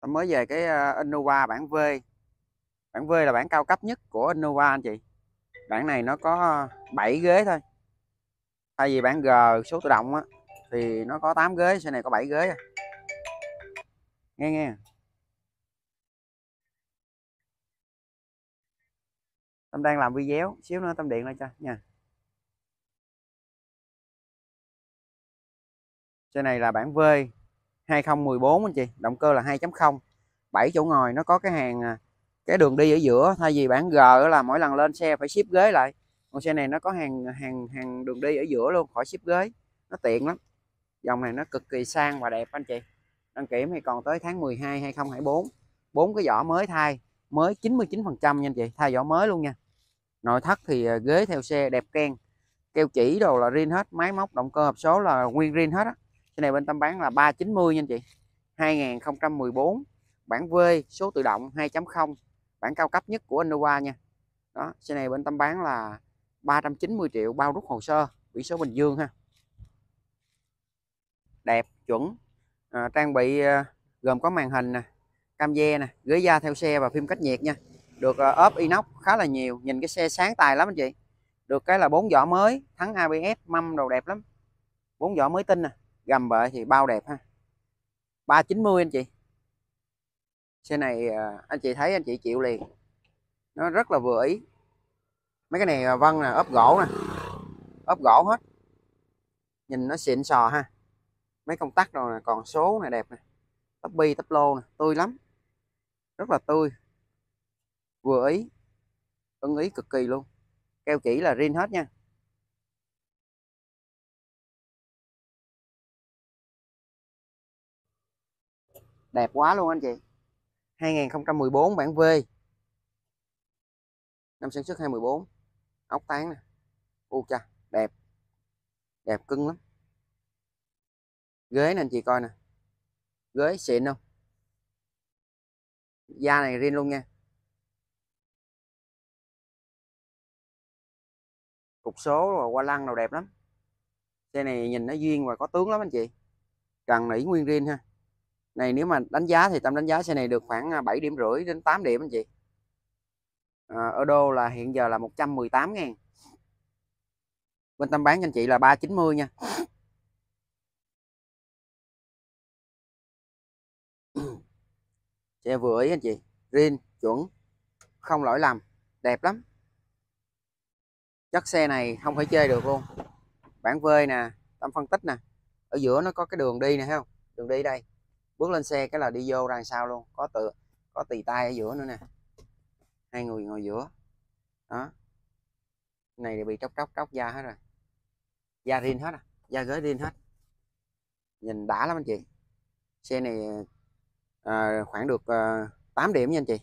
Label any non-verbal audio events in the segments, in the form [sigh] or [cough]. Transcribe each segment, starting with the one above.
Tôi ờ, mới về cái ờ, Innova bản V bản V là bản cao cấp nhất của Innova anh chị bản này nó có 7 ghế thôi thay vì bản G số tự động á thì nó có 8 ghế xe này có 7 ghế à. nghe nghe Tâm đang làm video xíu nữa Tâm điện lại cho nha xe này là bản V 2014 anh chị động cơ là 2.0 7 chỗ ngồi nó có cái hàng à, cái đường đi ở giữa thay vì bản G là mỗi lần lên xe phải ship ghế lại con xe này nó có hàng hàng hàng đường đi ở giữa luôn khỏi ship ghế nó tiện lắm dòng này nó cực kỳ sang và đẹp anh chị đăng kiểm thì còn tới tháng 12 2024 bốn cái vỏ mới thay mới 99 phần trăm anh chị thay vỏ mới luôn nha nội thất thì à, ghế theo xe đẹp keng keo chỉ đồ là riêng hết máy móc động cơ hộp số là nguyên riêng hết á trên này bên Tâm bán là 390 nha anh chị. 2014 bản V số tự động 2.0 bản cao cấp nhất của Innova nha đó xe này bên Tâm bán là 390 triệu bao rút hồ sơ biển số Bình Dương ha đẹp chuẩn à, trang bị à, gồm có màn hình nè cam ve nè ghế da theo xe và phim cách nhiệt nha được à, ốp inox khá là nhiều nhìn cái xe sáng tài lắm anh chị được cái là bốn vỏ mới thắng ABS mâm đầu đẹp lắm bốn vỏ mới tinh nè gầm bệ thì bao đẹp ha 390 anh chị xe này à, anh chị thấy anh chị chịu liền nó rất là vừa ý mấy cái này à, vân là ốp gỗ nè ốp gỗ hết nhìn nó xịn sò ha mấy công tắc rồi nè còn số này đẹp nè tắp bi tắp lô nè tươi lắm rất là tươi vừa ý ưng ý cực kỳ luôn keo chỉ là rin hết nha đẹp quá luôn anh chị 2014 bản V năm sản xuất 2014 ốc tán nè u cha đẹp đẹp cưng lắm ghế nè anh chị coi nè ghế xịn không da này riêng luôn nha cục số và qua lăng đầu đẹp lắm xe này nhìn nó duyên và có tướng lắm anh chị cần nỉ nguyên riêng ha này nếu mà đánh giá thì tâm đánh giá xe này được khoảng 7 à, điểm rưỡi đến 8 điểm anh chị à, ở đô là hiện giờ là 118 ngàn bên tâm bán cho anh chị là 390 nha xe vừa ý anh chị riêng chuẩn không lỗi lầm đẹp lắm chất xe này không phải chơi được luôn bản vơi nè tâm phân tích nè ở giữa nó có cái đường đi nè thấy không đường đi đây bước lên xe cái là đi vô ra sao luôn có tự có tì tay ở giữa nữa nè hai người ngồi giữa đó này thì bị tróc tróc tróc da hết rồi da riêng hết à da ghế riêng hết nhìn đã lắm anh chị xe này à, khoảng được à, 8 điểm nha anh chị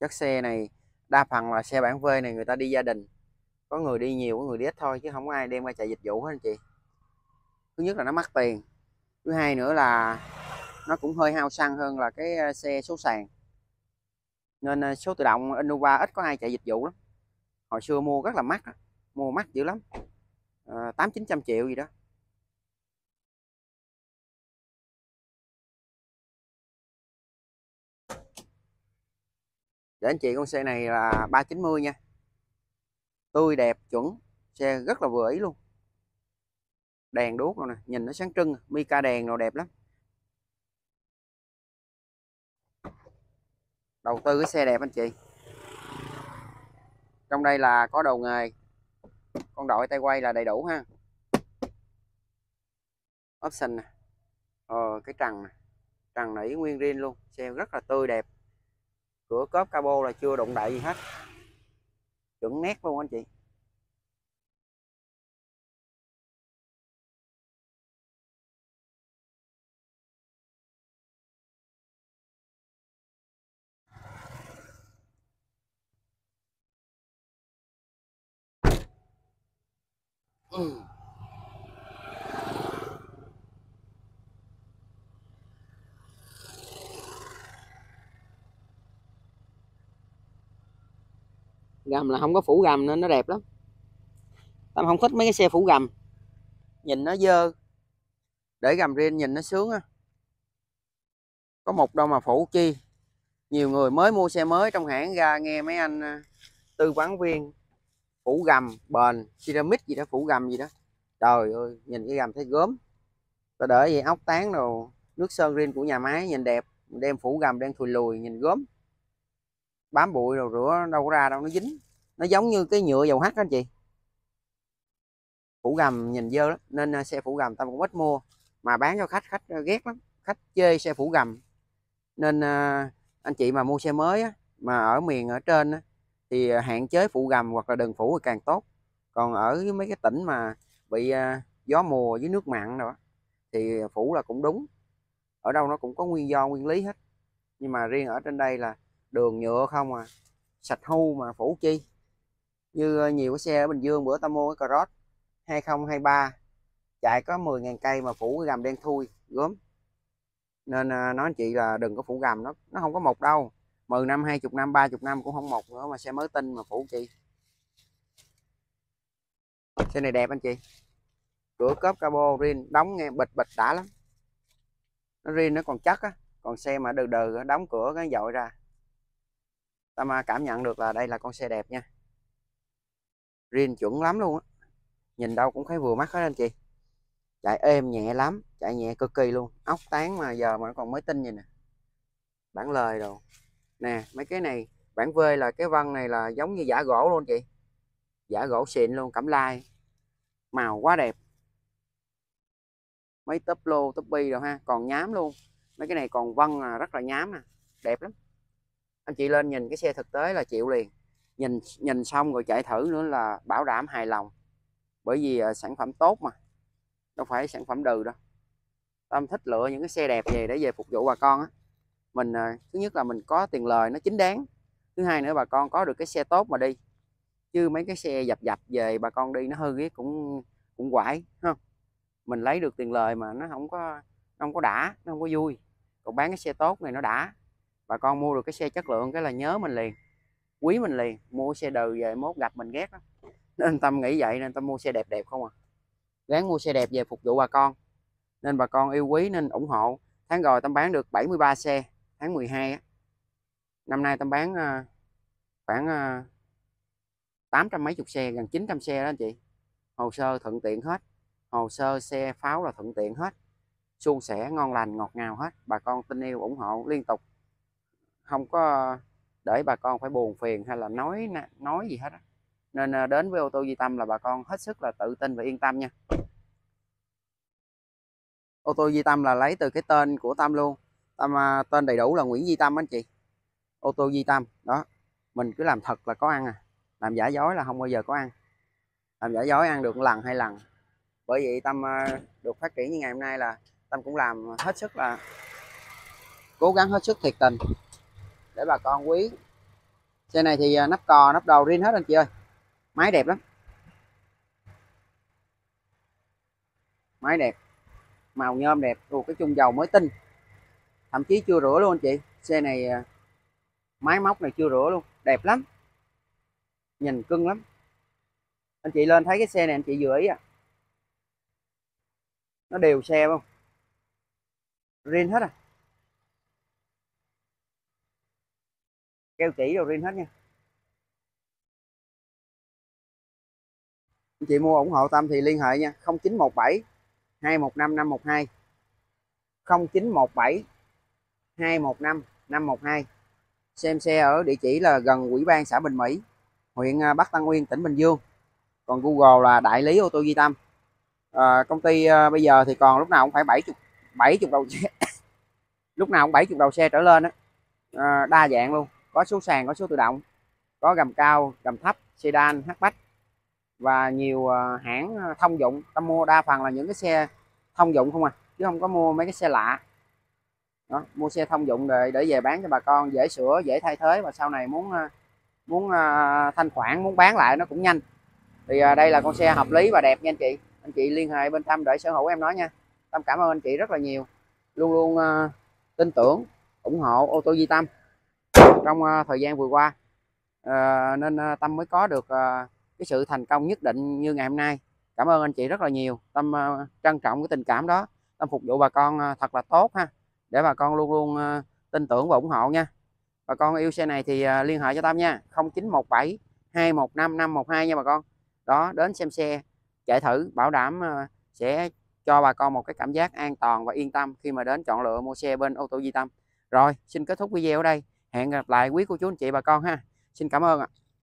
chất xe này đa phần là xe bản V này người ta đi gia đình có người đi nhiều có người đi ít thôi chứ không có ai đem qua chạy dịch vụ hết anh chị thứ nhất là nó mắc tiền thứ hai nữa là nó cũng hơi hao xăng hơn là cái ờ, xe số sàn nên ờ, số tự động Innova ít có ai chạy dịch vụ lắm hồi xưa mua rất là mắc mua mắc dữ lắm ờ, tám chín trăm triệu gì đó để anh chị con xe này là 390 nha tươi đẹp chuẩn xe rất là vừa ý luôn đèn đuốc rồi nè nhìn nó sáng trưng mica đèn rồi đẹp lắm đầu tư cái xe đẹp anh chị trong đây là có đầu nghề con đội tay quay là đầy đủ ha option nè ờ, cái trần nè trần nỉ nguyên riêng luôn xe rất là tươi đẹp cửa cốp cabo là chưa đụng đại gì hết chuẩn nét luôn anh chị Ừ. gầm là không có phủ gầm nên nó đẹp lắm tao không thích mấy cái xe phủ gầm nhìn nó dơ để gầm riêng nhìn nó sướng á có một đâu mà phủ chi nhiều người mới mua xe mới trong hãng ra nghe mấy anh à, tư vấn viên phủ gầm bền ceramic gì đó phủ gầm gì đó trời ơi nhìn cái gầm thấy gớm tôi đỡ gì ốc tán đồ nước sơn riêng của nhà máy nhìn đẹp đem phủ gầm đem thùi lùi nhìn gớm bám bụi rồi rửa đâu có ra đâu nó dính nó giống như cái nhựa dầu hắt đó anh chị phủ gầm nhìn dơ lắm nên à, xe phủ gầm tao cũng ít mua mà bán cho khách khách à, ghét lắm khách chê xe phủ gầm nên à, anh chị mà mua xe mới á, mà ở miền ở trên á, thì à, hạn chế phủ gầm hoặc là đừng phủ thì càng tốt còn ở mấy cái tỉnh mà bị à, gió mùa với nước mặn nữa thì phủ là cũng đúng ở đâu nó cũng có nguyên do nguyên lý hết nhưng mà riêng ở trên đây là đường nhựa không à sạch hu mà phủ chi như à, nhiều cái xe ở Bình Dương bữa ta mua cái Cross 2023 chạy có 10.000 cây mà phủ cái gầm đen thui gớm nên nói anh chị là đừng có phủ gầm nó nó không có mục đâu 10 năm 20 năm 30 năm cũng không một nữa mà xe mới tinh mà phụ chị xe này đẹp anh chị cửa cốp cabo rin đóng nghe bịch bịch đã lắm nó rin nó còn chắc á còn xe mà đừ đừ đóng cửa cái dội ra ta mà cảm nhận được là đây là con xe đẹp nha rin chuẩn lắm luôn á nhìn đâu cũng thấy vừa mắt hết anh chị chạy êm nhẹ lắm chạy nhẹ cực kỳ luôn ốc tán mà giờ mà nó còn mới tinh vậy nè bản lời rồi nè mấy cái này bản V là cái vân này là giống như giả gỗ luôn chị giả gỗ xịn luôn cẩm lai màu quá đẹp mấy tấp lô tấp bi rồi ha còn nhám luôn mấy cái này còn vân là rất là nhám nè à, đẹp lắm anh chị lên nhìn cái xe thực tế là chịu liền nhìn nhìn xong rồi chạy thử nữa là bảo đảm hài lòng bởi vì uh, sản phẩm tốt mà đâu phải sản phẩm đừ đâu tâm thích lựa những cái xe đẹp về để về phục vụ bà con á mình à, thứ nhất là mình có tiền lời nó chính đáng thứ hai nữa bà con có được cái xe tốt mà đi chứ mấy cái xe dập dập về bà con đi nó hư ghét cũng cũng quải không mình lấy được tiền lời mà nó không có nó không có đã nó không có vui còn bán cái xe tốt này nó đã bà con mua được cái xe chất lượng cái là nhớ mình liền quý mình liền mua xe đời về mốt gặp mình ghét đó. nên tâm nghĩ vậy nên tâm mua xe đẹp đẹp không à ráng mua xe đẹp về phục vụ bà con nên bà con yêu quý nên ủng hộ tháng rồi tâm bán được 73 xe tháng 12 năm nay tâm bán ờ, khoảng 800 ờ, mấy chục xe gần 900 xe đó anh chị hồ sơ thuận tiện hết hồ sơ xe pháo là thuận tiện hết suôn sẻ ngon lành ngọt ngào hết bà con tin yêu ủng hộ liên tục không có để bà con phải buồn phiền hay là nói nói gì hết nên ờ, đến với ô tô di Tâm là bà con hết sức là tự tin và yên tâm nha ô tô di Tâm là lấy từ cái tên của Tâm luôn Tâm à, tên đầy đủ là Nguyễn Di Tâm anh chị ô tô Di Tâm đó mình cứ làm thật là có ăn à làm giả dối là không bao giờ có ăn làm giả dối ăn được một lần hai lần bởi vậy Tâm à, được phát triển như ngày hôm nay là Tâm cũng làm hết sức là cố gắng hết sức thiệt tình để bà con quý xe này thì à, nắp cò nắp đầu riêng hết anh chị ơi máy đẹp lắm máy đẹp màu nhôm đẹp rồi cái chung dầu mới tinh thậm chí chưa rửa luôn anh chị xe này à, máy móc này chưa rửa luôn đẹp lắm nhìn cưng lắm anh chị lên thấy cái xe này anh chị vừa ý à nó đều xe không rin hết à keo chỉ rồi rin hết nha anh chị mua ủng hộ Tâm thì liên hệ nha 0917 215 512 0917 215 512 xem xe ở địa chỉ là gần Quỹ ban xã Bình Mỹ huyện à, Bắc Tân Uyên tỉnh Bình Dương còn Google là đại lý ô tô Duy Tâm à, công ty à, bây giờ thì còn lúc nào cũng phải 70 70 đầu xe [coughs] lúc nào cũng 70 đầu xe trở lên đó. À, đa dạng luôn có số sàn có số tự động có gầm cao gầm thấp sedan hatchback và nhiều à, hãng à, thông dụng ta mua đa phần là những cái xe thông dụng không à chứ không có mua mấy cái xe lạ đó, mua xe thông dụng để để về bán cho bà con dễ sửa dễ thay thế và sau này muốn à, muốn à, thanh khoản muốn bán lại nó cũng nhanh thì à, đây là con xe hợp lý và đẹp nha anh chị anh chị liên hệ bên Tâm để sở hữu em nói nha Tâm cảm ơn anh chị rất là nhiều luôn luôn tin tưởng ủng hộ ô tô Di Tâm trong thời gian vừa qua à, nên Tâm mới có được cái sự thành công nhất định như ngày hôm nay cảm ơn anh chị rất là nhiều Tâm trân trọng cái tình cảm đó Tâm phục vụ bà con thật là tốt ha để bà con luôn luôn ờ, tin tưởng và ủng hộ nha bà con yêu xe này thì ờ, liên hệ cho Tâm nha 0917 215 512 nha bà con đó đến xem xe chạy thử bảo đảm ờ, sẽ cho bà con một cái cảm giác an toàn và yên tâm khi mà đến chọn lựa mua xe bên ô tô Di Tâm rồi xin kết thúc video ở đây hẹn gặp lại quý cô chú anh chị bà con ha xin cảm ơn ạ